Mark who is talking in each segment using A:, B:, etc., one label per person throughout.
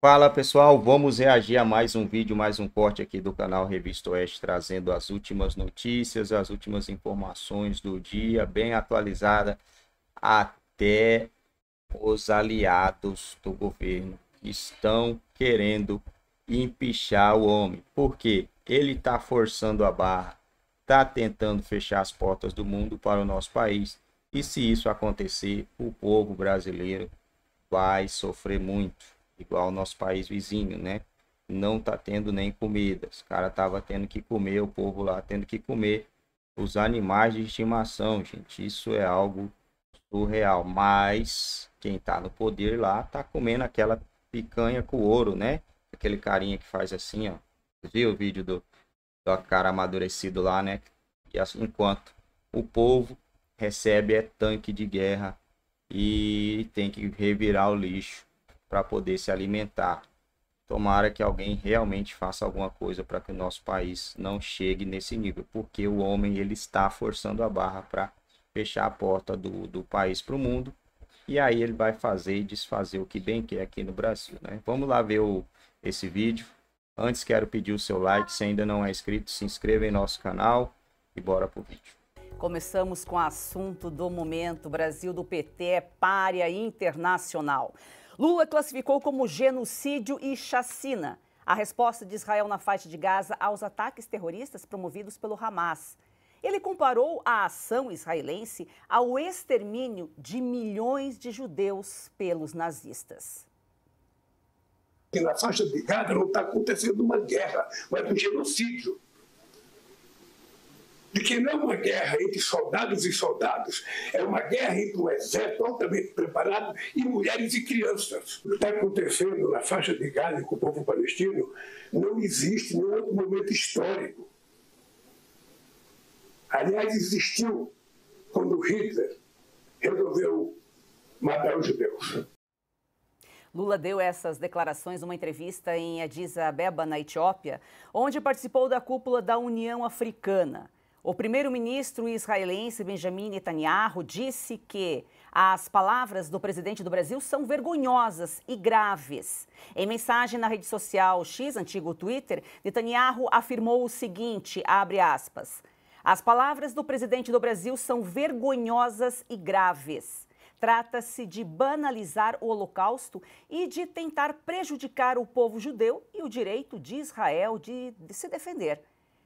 A: Fala pessoal, vamos reagir a mais um vídeo, mais um corte aqui do canal Revista Oeste, trazendo as últimas notícias, as últimas informações do dia, bem atualizada até os aliados do governo estão querendo empichar o homem, porque ele está forçando a barra, está tentando fechar as portas do mundo para o nosso país, e se isso acontecer, o povo brasileiro vai sofrer muito igual o nosso país vizinho, né? Não tá tendo nem comida. Os caras tava tendo que comer, o povo lá tendo que comer os animais de estimação, gente. Isso é algo surreal. Mas quem tá no poder lá tá comendo aquela picanha com ouro, né? Aquele carinha que faz assim, ó. Viu o vídeo do, do cara amadurecido lá, né? E assim, enquanto o povo recebe é tanque de guerra e tem que revirar o lixo para poder se alimentar. Tomara que alguém realmente faça alguma coisa para que o nosso país não chegue nesse nível, porque o homem ele está forçando a barra para fechar a porta do, do país para o mundo e aí ele vai fazer e desfazer o que bem quer aqui no Brasil. Né? Vamos lá ver o, esse vídeo. Antes quero pedir o seu like, se ainda não é inscrito, se inscreva em nosso canal e bora pro vídeo.
B: Começamos com o assunto do momento, Brasil do PT é párea internacional. Lula classificou como genocídio e chacina a resposta de Israel na faixa de Gaza aos ataques terroristas promovidos pelo Hamas. Ele comparou a ação israelense ao extermínio de milhões de judeus pelos nazistas
C: na faixa de Gaza não está acontecendo uma guerra, mas um genocídio de que não é uma guerra entre soldados e soldados, é uma guerra entre um exército altamente preparado e mulheres e crianças. O que está acontecendo na faixa de Gaza com o povo palestino não existe em nenhum outro momento histórico. Aliás, existiu quando Hitler resolveu matar os judeus.
B: Lula deu essas declarações numa entrevista em Addis Abeba, na Etiópia, onde participou da cúpula da União Africana. O primeiro-ministro israelense Benjamin Netanyahu disse que as palavras do presidente do Brasil são vergonhosas e graves. Em mensagem na rede social X, antigo Twitter, Netanyahu afirmou o seguinte, abre aspas: As palavras do presidente do Brasil são vergonhosas e graves. Trata-se de banalizar o Holocausto e de tentar prejudicar o povo judeu e o direito de Israel de se defender.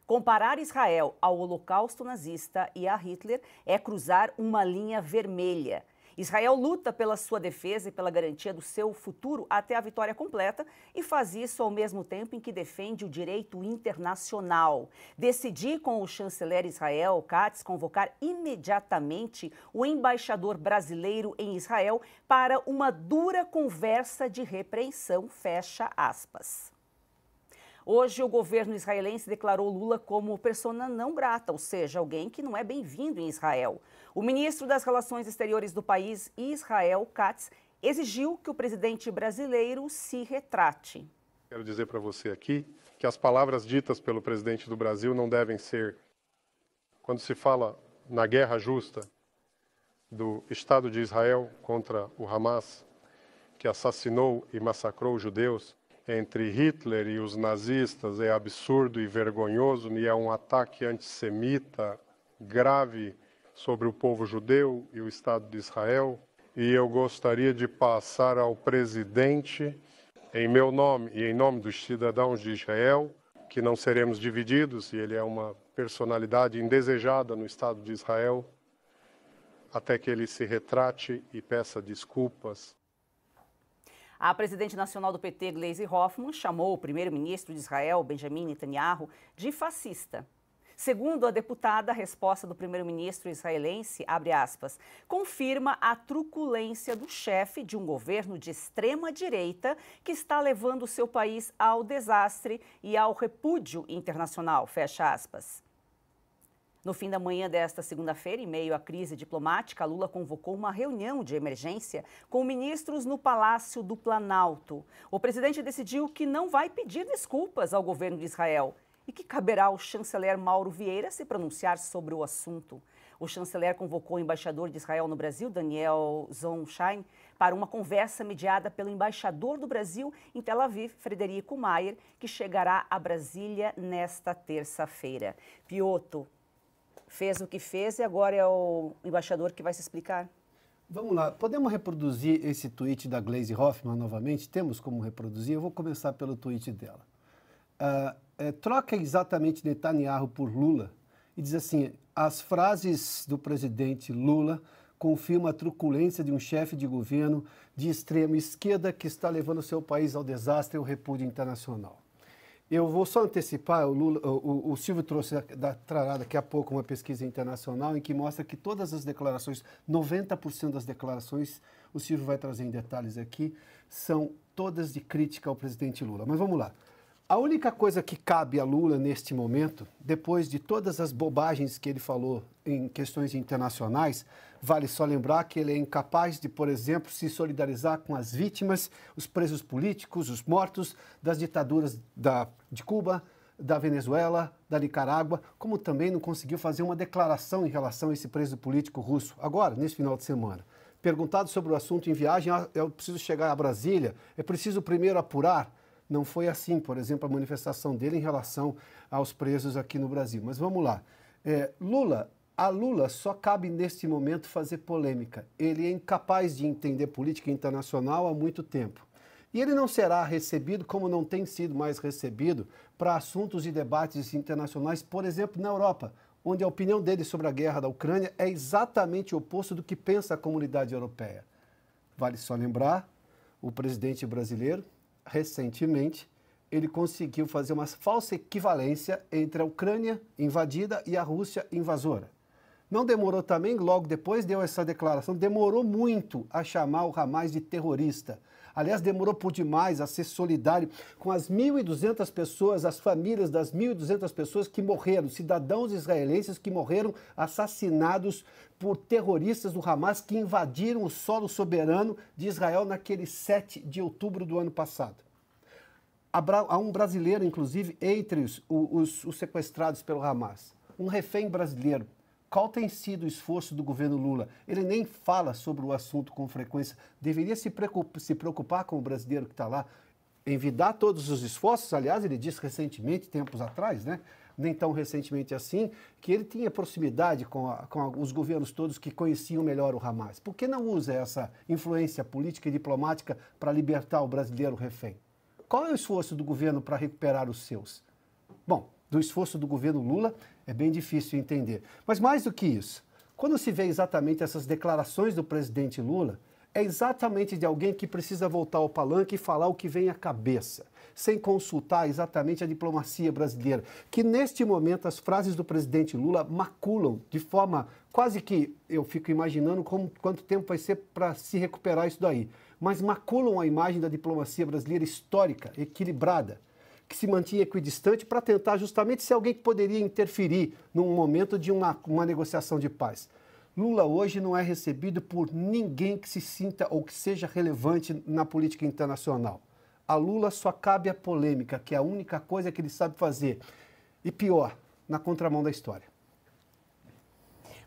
B: Comparar Israel ao Holocausto nazista e a Hitler é cruzar uma linha vermelha. Israel luta pela sua defesa e pela garantia do seu futuro até a vitória completa e faz isso ao mesmo tempo em que defende o direito internacional. Decidi com o chanceler Israel Katz convocar imediatamente o embaixador brasileiro em Israel para uma dura conversa de repreensão, fecha aspas. Hoje, o governo israelense declarou Lula como persona não grata, ou seja, alguém que não é bem-vindo em Israel. O ministro das Relações Exteriores do país, Israel Katz, exigiu que o presidente brasileiro se
C: retrate. Quero dizer para você aqui que as palavras ditas pelo presidente do Brasil não devem ser, quando se fala na guerra justa do Estado de Israel contra o Hamas, que assassinou e massacrou judeus, entre Hitler e os nazistas é absurdo e vergonhoso e é um ataque antissemita grave sobre o povo judeu e o Estado de Israel. E eu gostaria de passar ao presidente, em meu nome e em nome dos cidadãos de Israel, que não seremos divididos, e ele é uma personalidade indesejada no Estado de Israel, até que ele se retrate e peça desculpas
B: a presidente nacional do PT, Gleisi Hoffmann, chamou o primeiro-ministro de Israel, Benjamin Netanyahu, de fascista. Segundo a deputada, a resposta do primeiro-ministro israelense, aspas, confirma a truculência do chefe de um governo de extrema direita que está levando seu país ao desastre e ao repúdio internacional, fecha aspas. No fim da manhã desta segunda-feira, em meio à crise diplomática, Lula convocou uma reunião de emergência com ministros no Palácio do Planalto. O presidente decidiu que não vai pedir desculpas ao governo de Israel e que caberá ao chanceler Mauro Vieira se pronunciar sobre o assunto. O chanceler convocou o embaixador de Israel no Brasil, Daniel Zonshine, para uma conversa mediada pelo embaixador do Brasil em Tel Aviv, Frederico Maier, que chegará a Brasília nesta terça-feira. Pioto, fez o que fez e agora é o embaixador que vai se explicar?
C: Vamos lá, podemos reproduzir esse tweet da Glaze Hoffman novamente? Temos como reproduzir? Eu vou começar pelo tweet dela. Uh, é, troca exatamente Netanyahu por Lula e diz assim: as frases do presidente Lula confirma a truculência de um chefe de governo de extrema esquerda que está levando seu país ao desastre e ao repúdio internacional. Eu vou só antecipar, o, Lula, o, o Silvio trouxe da trará daqui a pouco uma pesquisa internacional em que mostra que todas as declarações, 90% das declarações, o Silvio vai trazer em detalhes aqui, são todas de crítica ao presidente Lula. Mas vamos lá. A única coisa que cabe a Lula neste momento, depois de todas as bobagens que ele falou em questões internacionais, vale só lembrar que ele é incapaz de, por exemplo, se solidarizar com as vítimas, os presos políticos, os mortos das ditaduras da, de Cuba, da Venezuela, da Nicarágua, como também não conseguiu fazer uma declaração em relação a esse preso político russo, agora, nesse final de semana. Perguntado sobre o assunto em viagem, ah, eu preciso chegar a Brasília, é preciso primeiro apurar não foi assim, por exemplo, a manifestação dele em relação aos presos aqui no Brasil. Mas vamos lá. É, Lula, a Lula só cabe neste momento fazer polêmica. Ele é incapaz de entender política internacional há muito tempo. E ele não será recebido, como não tem sido mais recebido, para assuntos e debates internacionais, por exemplo, na Europa, onde a opinião dele sobre a guerra da Ucrânia é exatamente o oposto do que pensa a comunidade europeia. Vale só lembrar, o presidente brasileiro, recentemente, ele conseguiu fazer uma falsa equivalência entre a Ucrânia invadida e a Rússia invasora. Não demorou também, logo depois deu essa declaração, demorou muito a chamar o Hamas de terrorista. Aliás, demorou por demais a ser solidário com as 1.200 pessoas, as famílias das 1.200 pessoas que morreram, cidadãos israelenses que morreram assassinados por terroristas do Hamas que invadiram o solo soberano de Israel naquele 7 de outubro do ano passado. Há um brasileiro, inclusive, entre os, os, os sequestrados pelo Hamas. Um refém brasileiro, qual tem sido o esforço do governo Lula? Ele nem fala sobre o assunto com frequência. Deveria se preocupar com o brasileiro que está lá, envidar todos os esforços. Aliás, ele disse recentemente, tempos atrás, né? nem tão recentemente assim, que ele tinha proximidade com, a, com a, os governos todos que conheciam melhor o Hamas. Por que não usa essa influência política e diplomática para libertar o brasileiro refém? Qual é o esforço do governo para recuperar os seus? Bom, do esforço do governo Lula é bem difícil entender. Mas mais do que isso, quando se vê exatamente essas declarações do presidente Lula, é exatamente de alguém que precisa voltar ao palanque e falar o que vem à cabeça, sem consultar exatamente a diplomacia brasileira, que neste momento as frases do presidente Lula maculam de forma quase que eu fico imaginando como, quanto tempo vai ser para se recuperar isso daí, mas maculam a imagem da diplomacia brasileira histórica, equilibrada que se mantinha equidistante para tentar justamente ser alguém que poderia interferir num momento de uma, uma negociação de paz. Lula hoje não é recebido por ninguém que se sinta ou que seja relevante na política internacional. A Lula só cabe a polêmica, que é a única coisa que ele sabe fazer. E pior, na contramão da história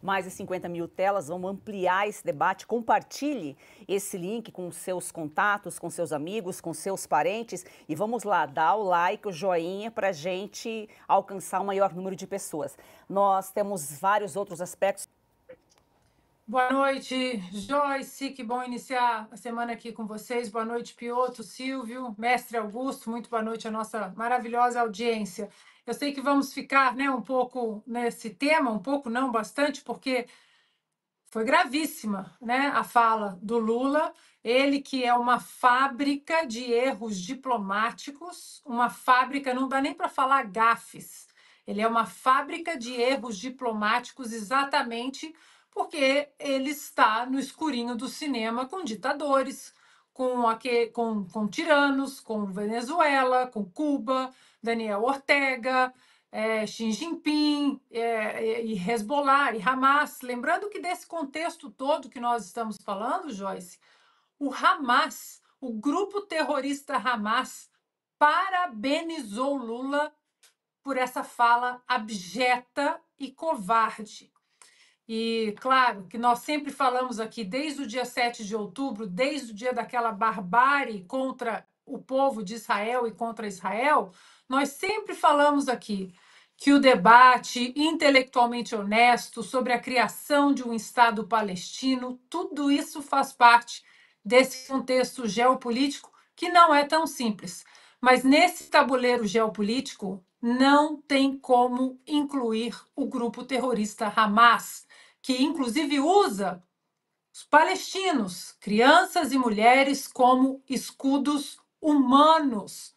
B: mais de 50 mil telas. Vamos ampliar esse debate. Compartilhe esse link com seus contatos, com seus amigos, com seus parentes. E vamos lá, dá o like, o joinha para a gente alcançar o um maior número de pessoas. Nós temos vários outros aspectos.
D: Boa noite, Joyce. Que bom iniciar a semana aqui com vocês. Boa noite, Pioto, Silvio, mestre Augusto. Muito boa noite à nossa maravilhosa audiência. Eu sei que vamos ficar né, um pouco nesse tema, um pouco não, bastante, porque foi gravíssima né, a fala do Lula. Ele que é uma fábrica de erros diplomáticos, uma fábrica, não dá nem para falar gafes. Ele é uma fábrica de erros diplomáticos exatamente porque ele está no escurinho do cinema com ditadores, com, aquele, com, com tiranos, com Venezuela, com Cuba, Daniel Ortega, é, Xi Jinping é, é, e Hezbollah e Hamas. Lembrando que desse contexto todo que nós estamos falando, Joyce, o Hamas, o grupo terrorista Hamas, parabenizou Lula por essa fala abjeta e covarde. E claro que nós sempre falamos aqui, desde o dia 7 de outubro, desde o dia daquela barbárie contra o povo de Israel e contra Israel, nós sempre falamos aqui que o debate intelectualmente honesto sobre a criação de um Estado palestino, tudo isso faz parte desse contexto geopolítico que não é tão simples. Mas nesse tabuleiro geopolítico, não tem como incluir o grupo terrorista Hamas, que inclusive usa os palestinos, crianças e mulheres, como escudos humanos.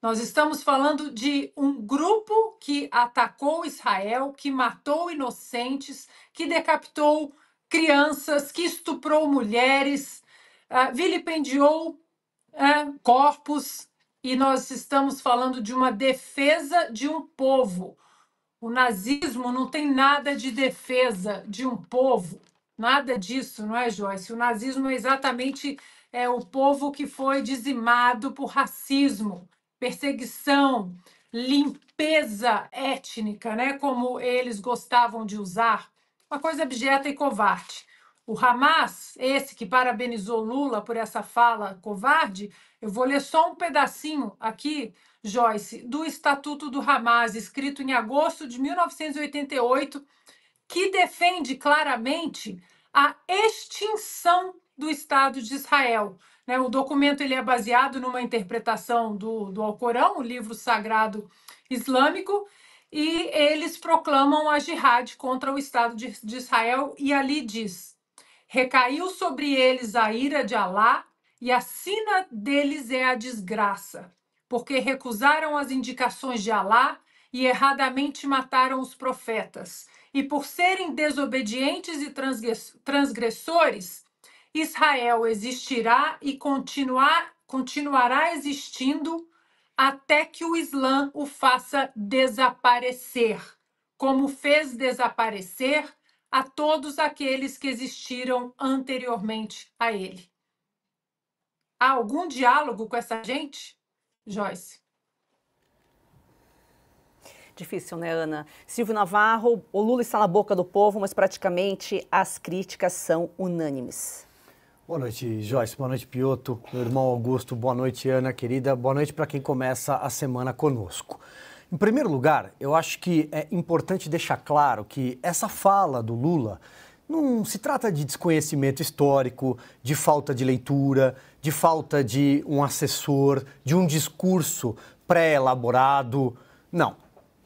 D: Nós estamos falando de um grupo que atacou Israel, que matou inocentes, que decapitou crianças, que estuprou mulheres, uh, vilipendiou uh, corpos. E nós estamos falando de uma defesa de um povo, o nazismo não tem nada de defesa de um povo, nada disso, não é, Joyce? O nazismo é exatamente é, o povo que foi dizimado por racismo, perseguição, limpeza étnica, né? como eles gostavam de usar, uma coisa abjeta e covarde. O Hamas, esse que parabenizou Lula por essa fala covarde, eu vou ler só um pedacinho aqui Joyce, do Estatuto do Hamas, escrito em agosto de 1988, que defende claramente a extinção do Estado de Israel. Né? O documento ele é baseado numa interpretação do, do Alcorão, o livro sagrado islâmico, e eles proclamam a jihad contra o Estado de, de Israel, e ali diz: recaiu sobre eles a ira de Alá, e a sina deles é a desgraça porque recusaram as indicações de Alá e erradamente mataram os profetas. E por serem desobedientes e transgressores, Israel existirá e continuar, continuará existindo até que o Islã o faça desaparecer, como fez desaparecer a todos aqueles que existiram anteriormente a ele. Há algum diálogo com essa gente? Joyce. Difícil, né, Ana? Silvio
B: Navarro, o Lula está na boca do povo, mas praticamente as críticas são unânimes.
E: Boa noite, Joyce. Boa noite, Pioto. Meu irmão Augusto. Boa noite, Ana, querida. Boa noite para quem começa a semana conosco. Em primeiro lugar, eu acho que é importante deixar claro que essa fala do Lula não se trata de desconhecimento histórico, de falta de leitura, de falta de um assessor, de um discurso pré-elaborado. Não,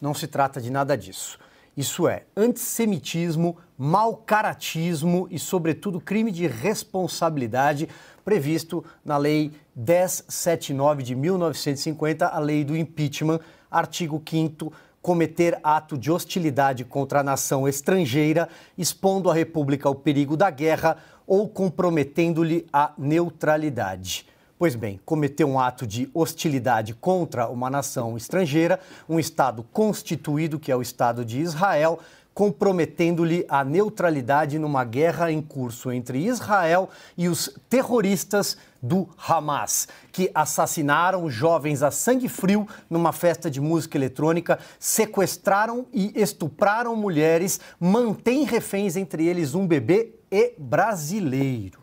E: não se trata de nada disso. Isso é antissemitismo, malcaratismo e, sobretudo, crime de responsabilidade previsto na Lei 1079 de 1950, a Lei do Impeachment, artigo 5 cometer ato de hostilidade contra a nação estrangeira, expondo a República ao perigo da guerra ou comprometendo-lhe a neutralidade. Pois bem, cometer um ato de hostilidade contra uma nação estrangeira, um Estado constituído, que é o Estado de Israel, comprometendo-lhe a neutralidade numa guerra em curso entre Israel e os terroristas do Hamas, que assassinaram jovens a sangue frio numa festa de música eletrônica, sequestraram e estupraram mulheres, mantém reféns, entre eles um bebê e brasileiro.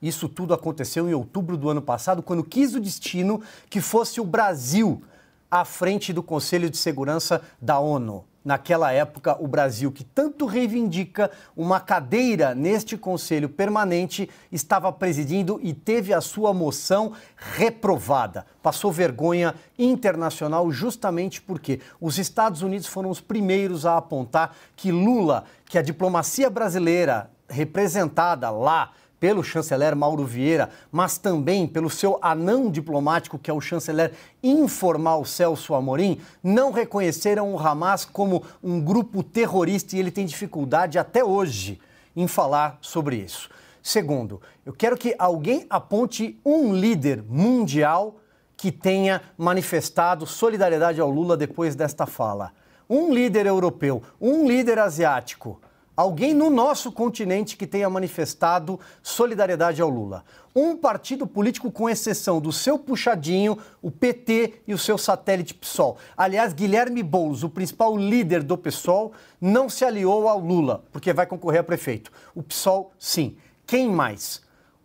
E: Isso tudo aconteceu em outubro do ano passado, quando quis o destino que fosse o Brasil à frente do Conselho de Segurança da ONU. Naquela época, o Brasil, que tanto reivindica uma cadeira neste Conselho Permanente, estava presidindo e teve a sua moção reprovada. Passou vergonha internacional justamente porque os Estados Unidos foram os primeiros a apontar que Lula, que a diplomacia brasileira representada lá pelo chanceler Mauro Vieira, mas também pelo seu anão diplomático, que é o chanceler informal Celso Amorim, não reconheceram o Hamas como um grupo terrorista e ele tem dificuldade até hoje em falar sobre isso. Segundo, eu quero que alguém aponte um líder mundial que tenha manifestado solidariedade ao Lula depois desta fala. Um líder europeu, um líder asiático alguém no nosso continente que tenha manifestado solidariedade ao Lula. Um partido político com exceção do seu puxadinho, o PT e o seu satélite PSOL. Aliás, Guilherme Boulos, o principal líder do PSOL, não se aliou ao Lula, porque vai concorrer a prefeito. O PSOL, sim. Quem mais?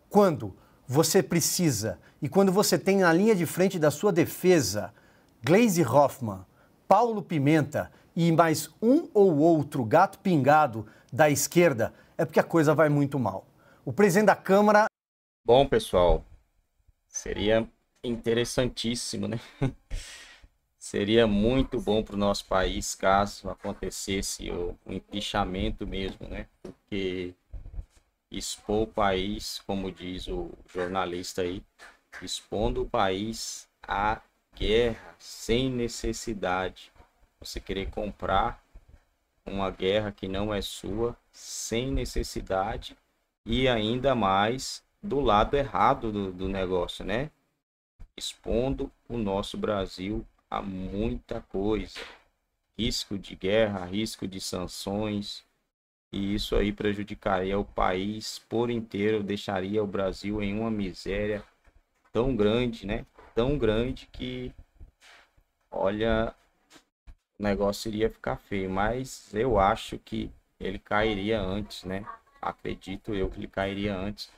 E: Quando você precisa e quando você tem na linha de frente da sua defesa Glaze Hoffman, Paulo Pimenta e mais um ou outro gato pingado da esquerda, é porque a coisa vai muito mal. O presidente da Câmara.
A: Bom, pessoal, seria interessantíssimo, né? seria muito bom para o nosso país caso acontecesse o, empichamento mesmo, né? Porque expor o país, como diz o jornalista aí, expondo o país à guerra sem necessidade. Você querer comprar uma guerra que não é sua, sem necessidade e ainda mais do lado errado do, do negócio, né? Expondo o nosso Brasil a muita coisa, risco de guerra, risco de sanções, e isso aí prejudicaria o país por inteiro, deixaria o Brasil em uma miséria tão grande, né? Tão grande que, olha, o negócio iria ficar feio. Mas eu acho que ele cairia antes, né? Acredito eu que ele cairia antes.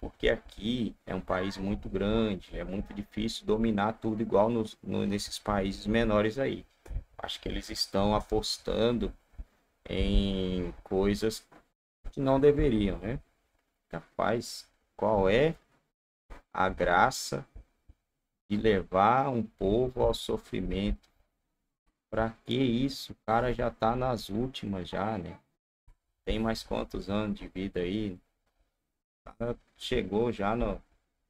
A: Porque aqui é um país muito grande, é muito difícil dominar tudo igual nos, no, nesses países menores aí. Acho que eles estão apostando em coisas que não deveriam, né? Capaz, qual é a graça de levar um povo ao sofrimento Pra que isso? O cara já tá nas últimas já, né? Tem mais quantos anos de vida aí? chegou já no,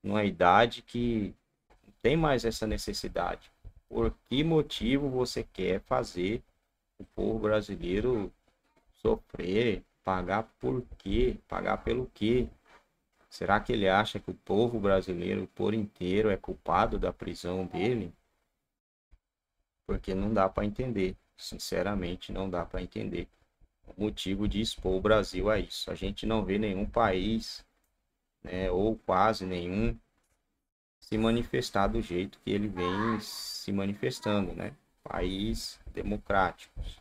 A: numa idade que não tem mais essa necessidade. Por que motivo você quer fazer o povo brasileiro sofrer, pagar por quê, pagar pelo quê? Será que ele acha que o povo brasileiro por inteiro é culpado da prisão dele? porque não dá para entender, sinceramente não dá para entender o motivo de expor o Brasil a é isso. A gente não vê nenhum país, né, ou quase nenhum, se manifestar do jeito que ele vem se manifestando, né? País democráticos.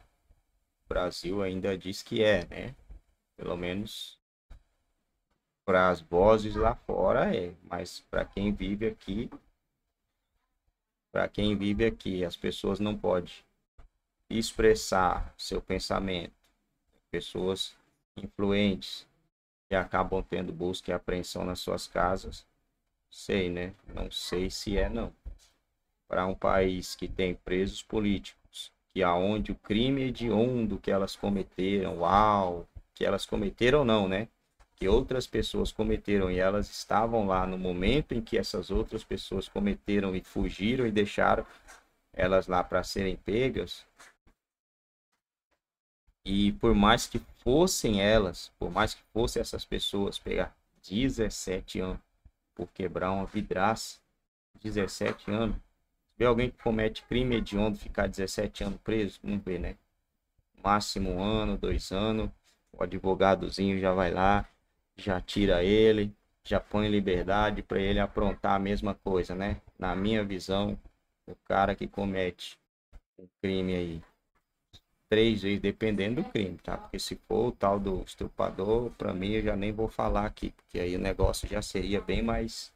A: O Brasil ainda diz que é, né? Pelo menos para as vozes lá fora é, mas para quem vive aqui para quem vive aqui, as pessoas não podem expressar seu pensamento. Pessoas influentes que acabam tendo busca e apreensão nas suas casas. Sei, né? Não sei se é não. Para um país que tem presos políticos, que aonde o crime hediondo é que elas cometeram, uau, que elas cometeram não, né? que outras pessoas cometeram e elas estavam lá no momento em que essas outras pessoas cometeram e fugiram e deixaram elas lá para serem pegas. E por mais que fossem elas, por mais que fossem essas pessoas pegar 17 anos por quebrar uma vidraça, 17 anos. Se vê alguém que comete crime hediondo ficar 17 anos preso, não vê, né? Máximo um ano, dois anos, o advogadozinho já vai lá, já tira ele, já põe liberdade para ele aprontar a mesma coisa, né? Na minha visão, o cara que comete um crime aí três vezes, dependendo do crime, tá? Porque se for o tal do estrupador, para mim eu já nem vou falar aqui, porque aí o negócio já seria bem mais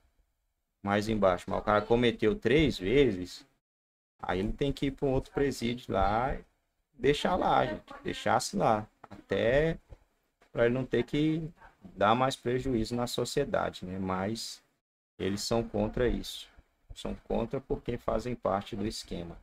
A: mais embaixo. Mas o cara cometeu três vezes, aí ele tem que ir para um outro presídio lá, deixar lá, gente, deixar se lá, até para ele não ter que dá mais prejuízo na sociedade, né? Mas eles são contra isso. São contra porque fazem parte do esquema.